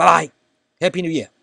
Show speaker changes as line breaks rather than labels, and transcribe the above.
Bye bye. Happy New Year.